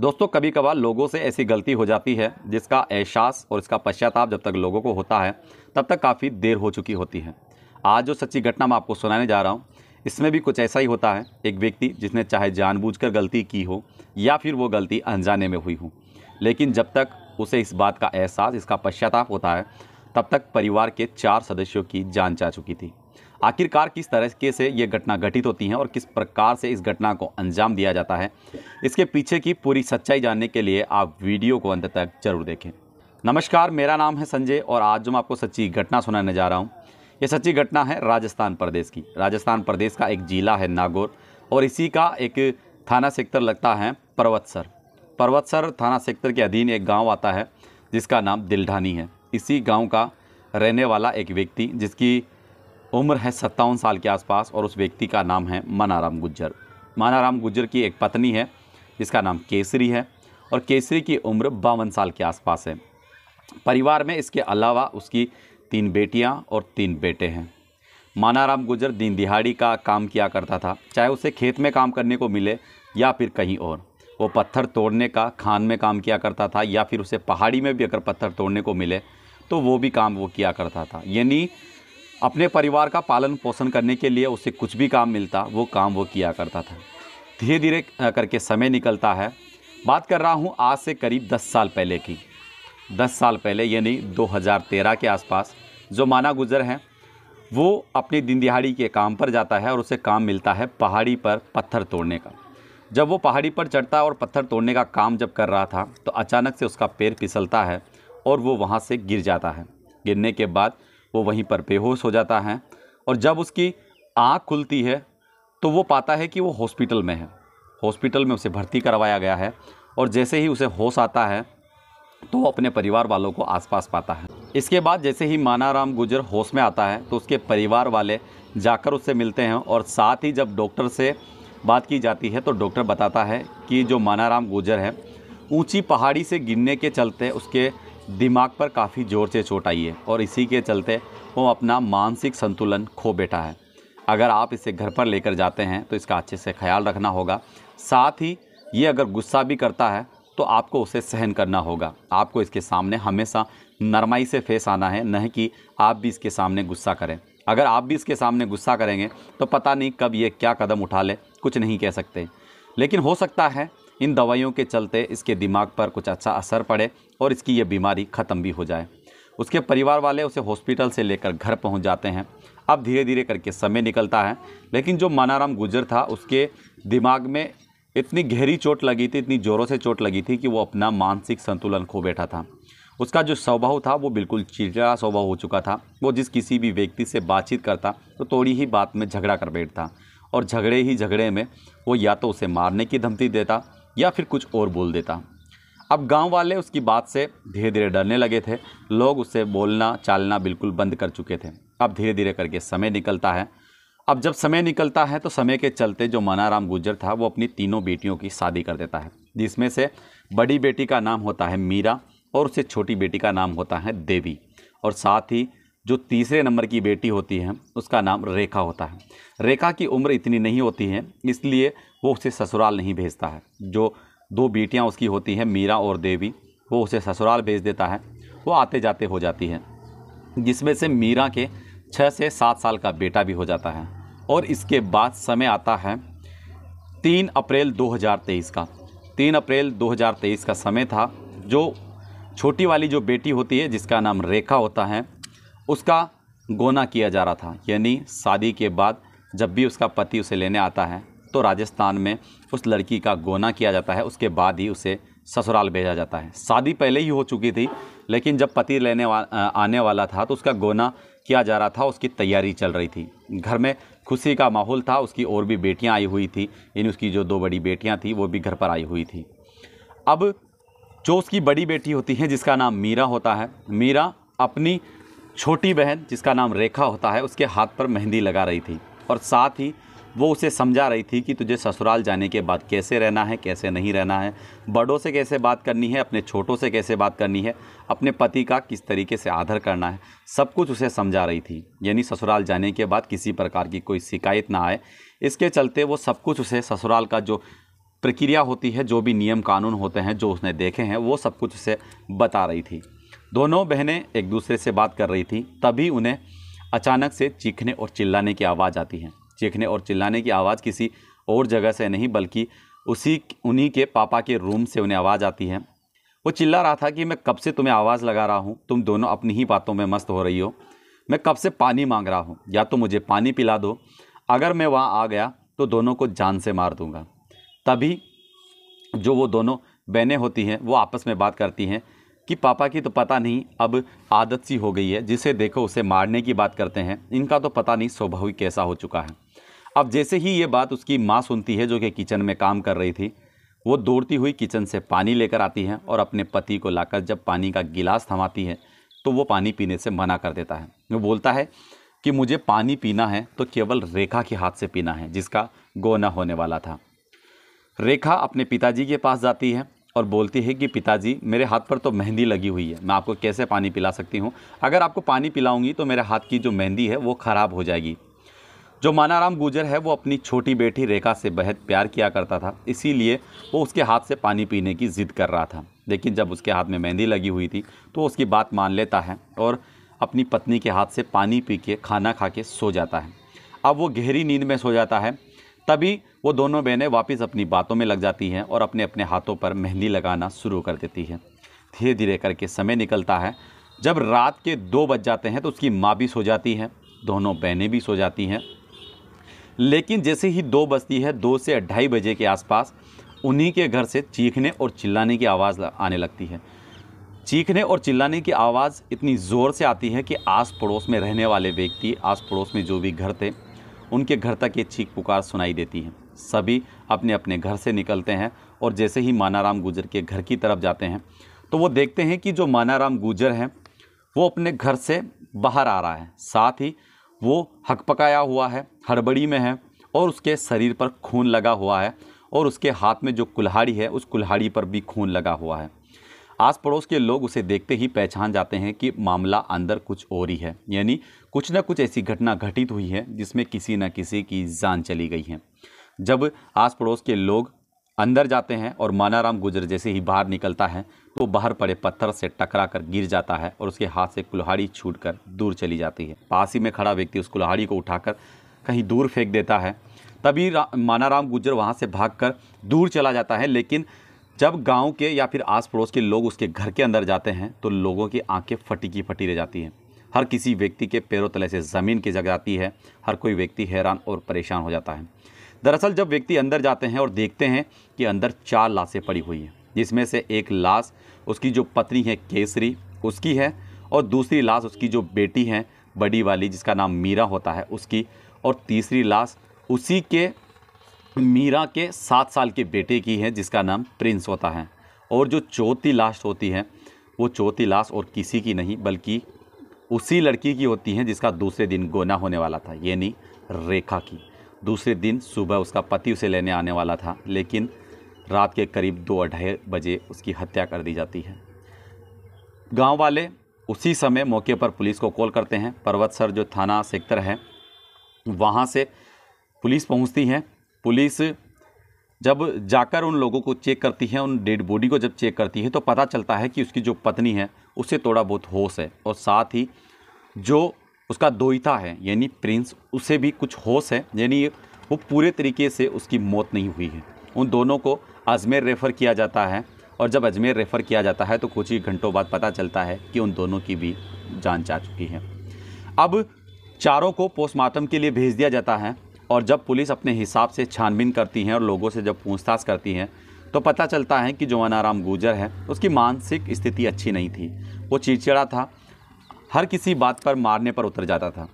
दोस्तों कभी कभार लोगों से ऐसी गलती हो जाती है जिसका एहसास और इसका पश्चाताप जब तक लोगों को होता है तब तक काफ़ी देर हो चुकी होती है आज जो सच्ची घटना मैं आपको सुनाने जा रहा हूँ इसमें भी कुछ ऐसा ही होता है एक व्यक्ति जिसने चाहे जानबूझकर गलती की हो या फिर वो गलती अनजाने में हुई हो लेकिन जब तक उसे इस बात का एहसास इसका पश्चाताप होता है तब तक परिवार के चार सदस्यों की जान जा चुकी थी आखिरकार किस तरीके से ये घटना घटित होती है और किस प्रकार से इस घटना को अंजाम दिया जाता है इसके पीछे की पूरी सच्चाई जानने के लिए आप वीडियो को अंत तक जरूर देखें नमस्कार मेरा नाम है संजय और आज जो मैं आपको सच्ची घटना सुनाने जा रहा हूँ ये सच्ची घटना है राजस्थान प्रदेश की राजस्थान प्रदेश का एक जिला है नागौर और इसी का एक थाना सेक्टर लगता है पर्वतसर पर्वतसर थाना सेक्टर के अधीन एक गांव आता है जिसका नाम दिलढानी है इसी गांव का रहने वाला एक व्यक्ति जिसकी उम्र है सत्तावन साल के आसपास और उस व्यक्ति का नाम है मनाराम गुज्जर मनाराम गुज्जर की एक पत्नी है जिसका नाम केसरी है और केसरी की उम्र बावन साल के आसपास है परिवार में इसके अलावा उसकी तीन बेटियां और तीन बेटे हैं मानाराम गुजर दिन दिहाड़ी का काम किया करता था चाहे उसे खेत में काम करने को मिले या फिर कहीं और वो पत्थर तोड़ने का खान में काम किया करता था या फिर उसे पहाड़ी में भी अगर पत्थर तोड़ने को मिले तो वो भी काम वो किया करता था यानी अपने परिवार का पालन पोषण करने के लिए उसे कुछ भी काम मिलता वो काम वो किया करता था धीरे धीरे करके समय निकलता है बात कर रहा हूँ आज से करीब दस साल पहले की दस साल पहले यानी 2013 के आसपास जो माना गुजर हैं वो अपनी दिन दिहाड़ी के काम पर जाता है और उसे काम मिलता है पहाड़ी पर पत्थर तोड़ने का जब वो पहाड़ी पर चढ़ता और पत्थर तोड़ने का काम जब कर रहा था तो अचानक से उसका पैर फिसलता है और वो वहाँ से गिर जाता है गिरने के बाद वो वहीं पर बेहोश हो जाता है और जब उसकी आँख खुलती है तो वो पाता है कि वो हॉस्पिटल में है हॉस्पिटल में उसे भर्ती करवाया गया है और जैसे ही उसे होश आता है तो वो अपने परिवार वालों को आसपास पाता है इसके बाद जैसे ही मानाराम गुजर होश में आता है तो उसके परिवार वाले जाकर उससे मिलते हैं और साथ ही जब डॉक्टर से बात की जाती है तो डॉक्टर बताता है कि जो मानाराम गुजर है ऊंची पहाड़ी से गिरने के चलते उसके दिमाग पर काफ़ी ज़ोर से चोट आई है और इसी के चलते वो अपना मानसिक संतुलन खो बैठा है अगर आप इसे घर पर लेकर जाते हैं तो इसका अच्छे से ख्याल रखना होगा साथ ही ये अगर गुस्सा भी करता है तो आपको उसे सहन करना होगा आपको इसके सामने हमेशा नरमाई से फेस आना है न कि आप भी इसके सामने गुस्सा करें अगर आप भी इसके सामने गुस्सा करेंगे तो पता नहीं कब ये क्या कदम उठा ले कुछ नहीं कह सकते लेकिन हो सकता है इन दवाइयों के चलते इसके दिमाग पर कुछ अच्छा असर पड़े और इसकी ये बीमारी ख़त्म भी हो जाए उसके परिवार वाले उसे हॉस्पिटल से लेकर घर पहुंच जाते हैं अब धीरे धीरे करके समय निकलता है लेकिन जो मानाराम गुजर था उसके दिमाग में इतनी गहरी चोट लगी थी इतनी ज़ोरों से चोट लगी थी कि वो अपना मानसिक संतुलन खो बैठा था उसका जो स्वभाव था वो बिल्कुल चिड़चिड़ा स्वभाव हो चुका था वो जिस किसी भी व्यक्ति से बातचीत करता तो थोड़ी ही बात में झगड़ा कर बैठता और झगड़े ही झगड़े में वो या तो उसे मारने की धमकी देता या फिर कुछ और बोल देता अब गांव वाले उसकी बात से धीरे धीरे डरने लगे थे लोग उससे बोलना चालना बिल्कुल बंद कर चुके थे अब धीरे धीरे करके समय निकलता है अब जब समय निकलता है तो समय के चलते जो मनाराम गुजर था वो अपनी तीनों बेटियों की शादी कर देता है जिसमें से बड़ी बेटी का नाम होता है मीरा और उससे छोटी बेटी का नाम होता है देवी और साथ ही जो तीसरे नंबर की बेटी होती है उसका नाम रेखा होता है रेखा की उम्र इतनी नहीं होती है इसलिए वो उसे ससुराल नहीं भेजता है जो दो बेटियाँ उसकी होती हैं मीरा और देवी वो उसे ससुराल भेज देता है वो आते जाते हो जाती है जिसमें से मीरा के छः से सात साल का बेटा भी हो जाता है और इसके बाद समय आता है तीन अप्रैल 2023 का तीन अप्रैल 2023 का समय था जो छोटी वाली जो बेटी होती है जिसका नाम रेखा होता है उसका गोना किया जा रहा था यानी शादी के बाद जब भी उसका पति उसे लेने आता है तो राजस्थान में उस लड़की का गोना किया जाता है उसके बाद ही उसे ससुराल भेजा जाता है शादी पहले ही हो चुकी थी लेकिन जब पति लेने वा, आने वाला था तो उसका गोना किया जा रहा था उसकी तैयारी चल रही थी घर में खुशी का माहौल था उसकी और भी बेटियां आई हुई थी इन उसकी जो दो बड़ी बेटियां थी वो भी घर पर आई हुई थी अब जो उसकी बड़ी बेटी होती है जिसका नाम मीरा होता है मीरा अपनी छोटी बहन जिसका नाम रेखा होता है उसके हाथ पर मेहंदी लगा रही थी और साथ ही वो उसे समझा रही थी कि तुझे ससुराल जाने के बाद कैसे रहना है कैसे नहीं रहना है बड़ों से कैसे बात करनी है अपने छोटों से कैसे बात करनी है अपने पति का किस तरीके से आदर करना है सब कुछ उसे समझा रही थी यानी ससुराल जाने के बाद किसी प्रकार की कोई शिकायत ना आए इसके चलते वो सब कुछ उसे ससुराल का जो प्रक्रिया होती है जो भी नियम कानून होते हैं जो उसने देखे हैं वो सब कुछ उसे बता रही थी दोनों बहनें एक दूसरे से बात कर रही थी तभी उन्हें अचानक से चीखने और चिल्लाने की आवाज़ आती है चीखने और चिल्लाने की आवाज़ किसी और जगह से नहीं बल्कि उसी उन्हीं के पापा के रूम से उन्हें आवाज़ आती है वो चिल्ला रहा था कि मैं कब से तुम्हें आवाज़ लगा रहा हूँ तुम दोनों अपनी ही बातों में मस्त हो रही हो मैं कब से पानी मांग रहा हूँ या तो मुझे पानी पिला दो अगर मैं वहाँ आ गया तो दोनों को जान से मार दूँगा तभी जो वो दोनों बहनें होती हैं वो आपस में बात करती हैं कि पापा की तो पता नहीं अब आदत सी हो गई है जिसे देखो उसे मारने की बात करते हैं इनका तो पता नहीं स्वभाव ही कैसा हो चुका है अब जैसे ही ये बात उसकी माँ सुनती है जो कि किचन में काम कर रही थी वो दौड़ती हुई किचन से पानी लेकर आती है और अपने पति को लाकर जब पानी का गिलास थमाती है तो वो पानी पीने से मना कर देता है वो बोलता है कि मुझे पानी पीना है तो केवल रेखा के हाथ से पीना है जिसका गोना होने वाला था रेखा अपने पिताजी के पास जाती है और बोलती है कि पिताजी मेरे हाथ पर तो मेहंदी लगी हुई है मैं आपको कैसे पानी पिला सकती हूँ अगर आपको पानी पिलाऊंगी तो मेरे हाथ की जो मेहंदी है वो ख़राब हो जाएगी जो मानाराम गुजर है वो अपनी छोटी बेटी रेखा से बेहद प्यार किया करता था इसीलिए वो उसके हाथ से पानी पीने की ज़िद कर रहा था लेकिन जब उसके हाथ में मेहंदी लगी हुई थी तो उसकी बात मान लेता है और अपनी पत्नी के हाथ से पानी पी के खाना खा के सो जाता है अब वो गहरी नींद में सो जाता है तभी वो दोनों बहनें वापस अपनी बातों में लग जाती हैं और अपने अपने हाथों पर मेहंदी लगाना शुरू कर देती हैं धीरे धीरे करके समय निकलता है जब रात के दो बज जाते हैं तो उसकी माँ भी सो जाती है दोनों बहनें भी सो जाती हैं लेकिन जैसे ही दो बजती है दो से ढाई बजे के आसपास उन्हीं के घर से चीखने और चिल्लाने की आवाज़ आने लगती है चीखने और चिल्लाने की आवाज़ इतनी ज़ोर से आती है कि आस पड़ोस में रहने वाले व्यक्ति आस पड़ोस में जो भी घर थे उनके घर तक ये चीख पुकार सुनाई देती है सभी अपने अपने घर से निकलते हैं और जैसे ही मानाराम गुजर के घर की तरफ जाते हैं तो वो देखते हैं कि जो मानाराम गुजर हैं वो अपने घर से बाहर आ रहा है साथ ही वो हक पकाया हुआ है हड़बड़ी में है और उसके शरीर पर खून लगा हुआ है और उसके हाथ में जो कुल्हाड़ी है उस कुल्हाड़ी पर भी खून लगा हुआ है आस पड़ोस के लोग उसे देखते ही पहचान जाते हैं कि मामला अंदर कुछ और ही है यानी कुछ ना कुछ ऐसी घटना घटित हुई है जिसमें किसी न किसी की जान चली गई है जब आस पड़ोस के लोग अंदर जाते हैं और मानाराम गुजर जैसे ही बाहर निकलता है तो बाहर पड़े पत्थर से टकरा कर गिर जाता है और उसके हाथ से कुल्हाड़ी छूट कर दूर चली जाती है पास ही में खड़ा व्यक्ति उस कुल्हाड़ी को उठाकर कहीं दूर फेंक देता है तभी मानाराम गुजर वहाँ से कर दूर चला जाता है लेकिन जब गांव के या फिर आस पड़ोस के लोग उसके घर के अंदर जाते हैं तो लोगों की आंखें फटी की फटी रह जाती हैं हर किसी व्यक्ति के पैरों तले से ज़मीन की जग जाती है हर कोई व्यक्ति हैरान और परेशान हो जाता है दरअसल जब व्यक्ति अंदर जाते हैं और देखते हैं कि अंदर चार लाशें पड़ी हुई हैं जिसमें से एक लाश उसकी जो पत्नी है केसरी उसकी है और दूसरी लाश उसकी जो बेटी है बड़ी वाली जिसका नाम मीरा होता है उसकी और तीसरी लाश उसी के मीरा के सात साल के बेटे की है जिसका नाम प्रिंस होता है और जो चौथी लाश होती है वो चौथी लाश और किसी की नहीं बल्कि उसी लड़की की होती है जिसका दूसरे दिन गोना होने वाला था यानी रेखा की दूसरे दिन सुबह उसका पति उसे लेने आने वाला था लेकिन रात के करीब दो अढ़ाई बजे उसकी हत्या कर दी जाती है गांव वाले उसी समय मौके पर पुलिस को कॉल करते हैं पर्वत सर जो थाना सेक्टर है वहाँ से पुलिस पहुँचती है पुलिस जब जाकर उन लोगों को चेक करती है उन डेड बॉडी को जब चेक करती है तो पता चलता है कि उसकी जो पत्नी है उसे थोड़ा बहुत होश है और साथ ही जो उसका दोइता है यानी प्रिंस उसे भी कुछ होश है यानी वो पूरे तरीके से उसकी मौत नहीं हुई है उन दोनों को अजमेर रेफ़र किया जाता है और जब अजमेर रेफ़र किया जाता है तो कुछ ही घंटों बाद पता चलता है कि उन दोनों की भी जान जा चुकी है अब चारों को पोस्टमार्टम के लिए भेज दिया जाता है और जब पुलिस अपने हिसाब से छानबीन करती है और लोगों से जब पूछताछ करती है तो पता चलता है कि जो अनाराम गुजर है उसकी मानसिक स्थिति अच्छी नहीं थी वो चिड़चिड़ा था हर किसी बात पर मारने पर उतर जाता था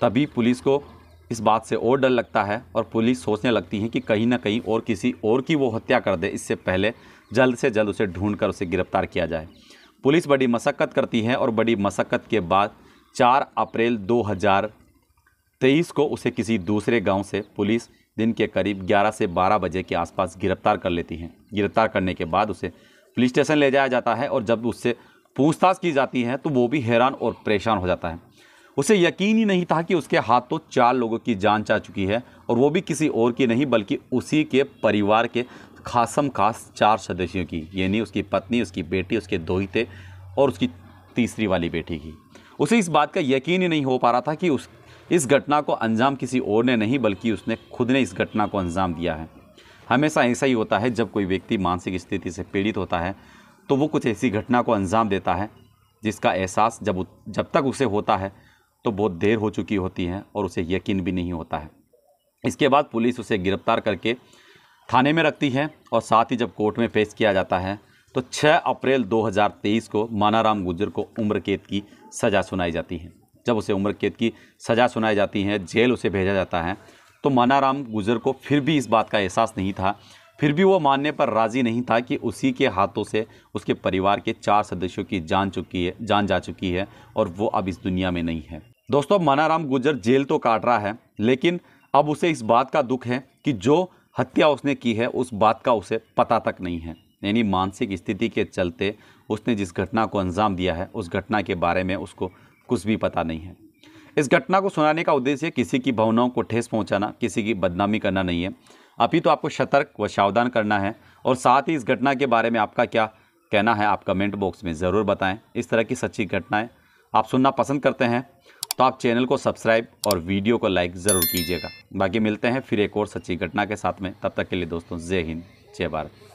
तभी पुलिस को इस बात से और डर लगता है और पुलिस सोचने लगती है कि कहीं ना कहीं और किसी और की वो हत्या कर दे इससे पहले जल्द से जल्द उसे ढूंढ कर उसे गिरफ्तार किया जाए पुलिस बड़ी मशक्क़त करती है और बड़ी मशक्क़त के बाद 4 अप्रैल 2023 को उसे किसी दूसरे गांव से पुलिस दिन के करीब 11 से 12 बजे के आसपास गिरफ्तार कर लेती है गिरफ्तार करने के बाद उसे पुलिस स्टेशन ले जाया जाता है और जब उससे पूछताछ की जाती है तो वो भी हैरान और परेशान हो जाता है उसे यकीन ही नहीं था कि उसके हाथ तो चार लोगों की जान जा चुकी है और वो भी किसी और की नहीं बल्कि उसी के परिवार के खासम खास चार सदस्यों की यानी उसकी पत्नी उसकी बेटी उसके दोहिते और उसकी तीसरी वाली बेटी की उसे इस बात का यकीन ही नहीं हो पा रहा था कि उस इस घटना को अंजाम किसी और ने नहीं बल्कि उसने खुद ने इस घटना को अंजाम दिया है हमेशा ऐसा ही होता है जब कोई व्यक्ति मानसिक स्थिति से पीड़ित होता है तो वो कुछ ऐसी घटना को अंजाम देता है जिसका एहसास जब जब तक उसे होता है तो बहुत देर हो चुकी होती है और उसे यकीन भी नहीं होता है इसके बाद पुलिस उसे गिरफ्तार करके थाने में रखती है और साथ ही जब कोर्ट में पेश किया जाता है तो 6 अप्रैल 2023 को मानाराम गुजर को उम्र कैद की सज़ा सुनाई जाती है जब उसे उम्र कैद की सज़ा सुनाई जाती है जेल उसे भेजा जाता है तो मानाराम गुजर को फिर भी इस बात का एहसास नहीं था फिर भी वो मानने पर राज़ी नहीं था कि उसी के हाथों से उसके परिवार के चार सदस्यों की जान चुकी है जान जा चुकी है और वो अब इस दुनिया में नहीं है दोस्तों मनाराम गुजर जेल तो काट रहा है लेकिन अब उसे इस बात का दुख है कि जो हत्या उसने की है उस बात का उसे पता तक नहीं है यानी मानसिक स्थिति के चलते उसने जिस घटना को अंजाम दिया है उस घटना के बारे में उसको कुछ भी पता नहीं है इस घटना को सुनाने का उद्देश्य किसी की भावनाओं को ठेस पहुंचाना किसी की बदनामी करना नहीं है अभी तो आपको सतर्क व सावधान करना है और साथ ही इस घटना के बारे में आपका क्या कहना है आप कमेंट बॉक्स में ज़रूर बताएं इस तरह की सच्ची घटनाएं आप सुनना पसंद करते हैं तो आप चैनल को सब्सक्राइब और वीडियो को लाइक ज़रूर कीजिएगा बाकी मिलते हैं फिर एक और सच्ची घटना के साथ में तब तक के लिए दोस्तों जय हिंद जय भारत